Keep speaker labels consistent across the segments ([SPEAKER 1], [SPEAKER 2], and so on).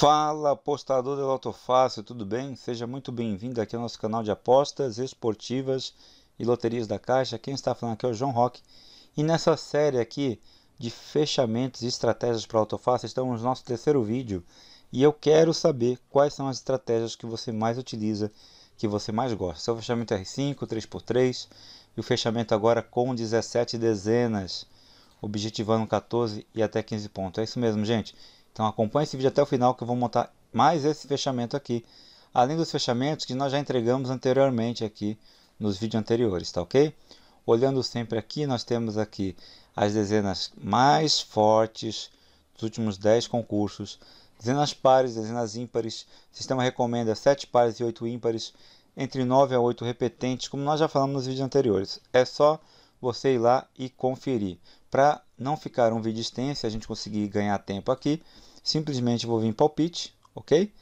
[SPEAKER 1] Fala apostador do Lotofácil, tudo bem? Seja muito bem-vindo aqui ao nosso canal de apostas esportivas e loterias da Caixa. Quem está falando aqui é o João Roque. E nessa série aqui de fechamentos e estratégias para Lotofácil, estamos no nosso terceiro vídeo. E eu quero saber quais são as estratégias que você mais utiliza, que você mais gosta. Seu fechamento R5, 3x3 e o fechamento agora com 17 dezenas, objetivando 14 e até 15 pontos. É isso mesmo, gente então acompanhe esse vídeo até o final que eu vou montar mais esse fechamento aqui. Além dos fechamentos que nós já entregamos anteriormente aqui nos vídeos anteriores, tá ok? Olhando sempre aqui, nós temos aqui as dezenas mais fortes dos últimos 10 concursos. Dezenas pares, dezenas ímpares. O sistema recomenda 7 pares e 8 ímpares. Entre 9 a 8 repetentes, como nós já falamos nos vídeos anteriores. É só você ir lá e conferir. Para não ficar um vídeo extenso, a gente conseguir ganhar tempo aqui, simplesmente vou vir em palpite, ok?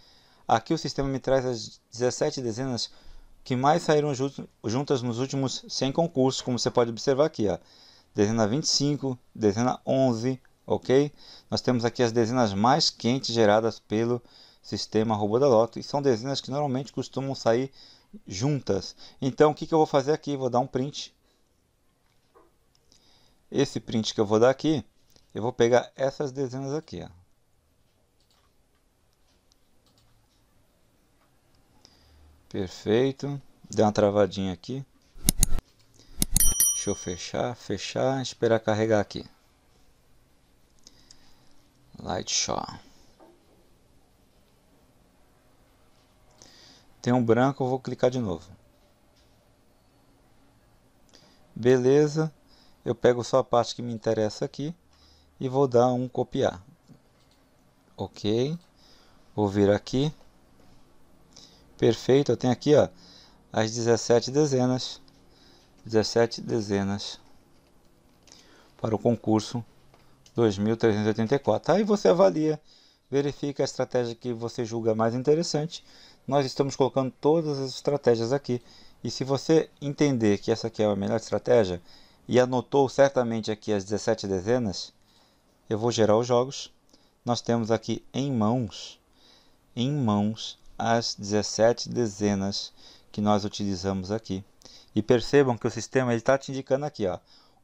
[SPEAKER 1] Aqui o sistema me traz as 17 dezenas que mais saíram juntas nos últimos 100 concursos, como você pode observar aqui, ó. Dezena 25, dezena 11, ok? Nós temos aqui as dezenas mais quentes geradas pelo sistema robô da Loto, e são dezenas que normalmente costumam sair juntas. Então, o que, que eu vou fazer aqui? Vou dar um print, esse print que eu vou dar aqui, eu vou pegar essas dezenas aqui, ó. Perfeito. Deu uma travadinha aqui. Deixa eu fechar, fechar, esperar carregar aqui. Light Show. Tem um branco, eu vou clicar de novo. Beleza eu pego só a parte que me interessa aqui e vou dar um copiar. Ok, vou vir aqui. Perfeito, eu tenho aqui ó, as 17 dezenas, 17 dezenas para o concurso 2384. Aí você avalia, verifica a estratégia que você julga mais interessante. Nós estamos colocando todas as estratégias aqui. E se você entender que essa aqui é a melhor estratégia, e anotou certamente aqui as 17 dezenas, eu vou gerar os jogos. Nós temos aqui em mãos, em mãos, as 17 dezenas que nós utilizamos aqui. E percebam que o sistema está te indicando aqui, ó.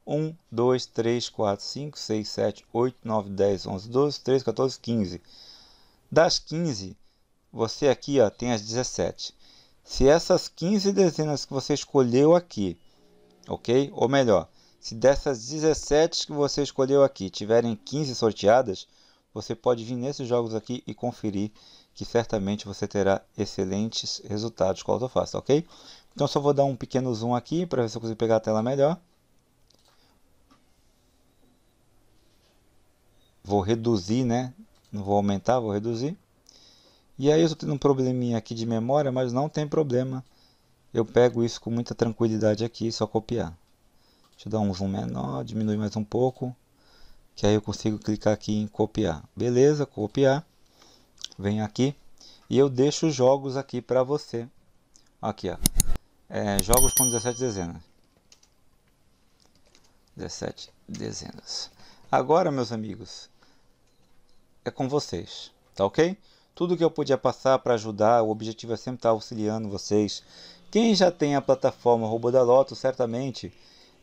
[SPEAKER 1] 1, 2, 3, 4, 5, 6, 7, 8, 9, 10, 11, 12, 13, 14, 15. Das 15, você aqui ó, tem as 17. Se essas 15 dezenas que você escolheu aqui, ok? Ou melhor, se dessas 17 que você escolheu aqui tiverem 15 sorteadas, você pode vir nesses jogos aqui e conferir que certamente você terá excelentes resultados com a autoface, ok? Então só vou dar um pequeno zoom aqui para ver se eu consigo pegar a tela melhor. Vou reduzir, né? Não vou aumentar, vou reduzir. E aí eu estou tendo um probleminha aqui de memória, mas não tem problema. Eu pego isso com muita tranquilidade aqui, só copiar. Deixa eu dar um zoom menor, diminuir mais um pouco. Que aí eu consigo clicar aqui em copiar. Beleza, copiar. vem aqui e eu deixo os jogos aqui para você. Aqui, ó. É, jogos com 17 dezenas. 17 dezenas. Agora, meus amigos, é com vocês, tá ok? Tudo que eu podia passar para ajudar, o objetivo é sempre estar tá auxiliando vocês. Quem já tem a plataforma Robô da Loto, certamente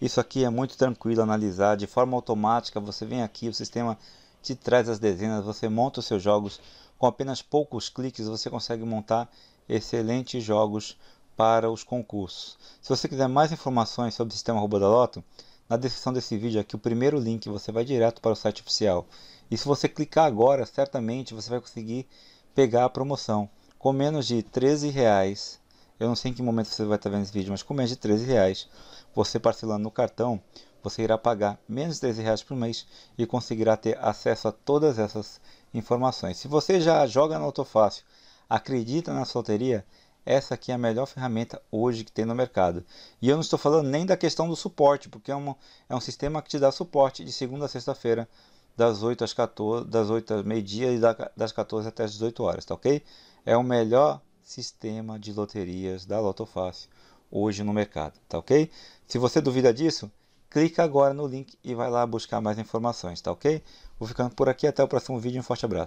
[SPEAKER 1] isso aqui é muito tranquilo analisar, de forma automática, você vem aqui, o sistema te traz as dezenas, você monta os seus jogos, com apenas poucos cliques você consegue montar excelentes jogos para os concursos. Se você quiser mais informações sobre o sistema da Loto, na descrição desse vídeo aqui o primeiro link você vai direto para o site oficial. E se você clicar agora, certamente você vai conseguir pegar a promoção. Com menos de R$ reais. Eu não sei em que momento você vai estar vendo esse vídeo, mas com menos de 13 reais, você parcelando no cartão, você irá pagar menos de 13 reais por mês e conseguirá ter acesso a todas essas informações. Se você já joga no Autofácil, acredita na solteria, essa aqui é a melhor ferramenta hoje que tem no mercado. E eu não estou falando nem da questão do suporte, porque é, uma, é um sistema que te dá suporte de segunda a sexta-feira, das 8 às 14, das 8 às meio-dia e das 14 até as 18 horas, tá ok? É o melhor sistema de loterias da Lotofácil hoje no mercado, tá ok? Se você duvida disso, clica agora no link e vai lá buscar mais informações, tá ok? Vou ficando por aqui, até o próximo vídeo, um forte abraço.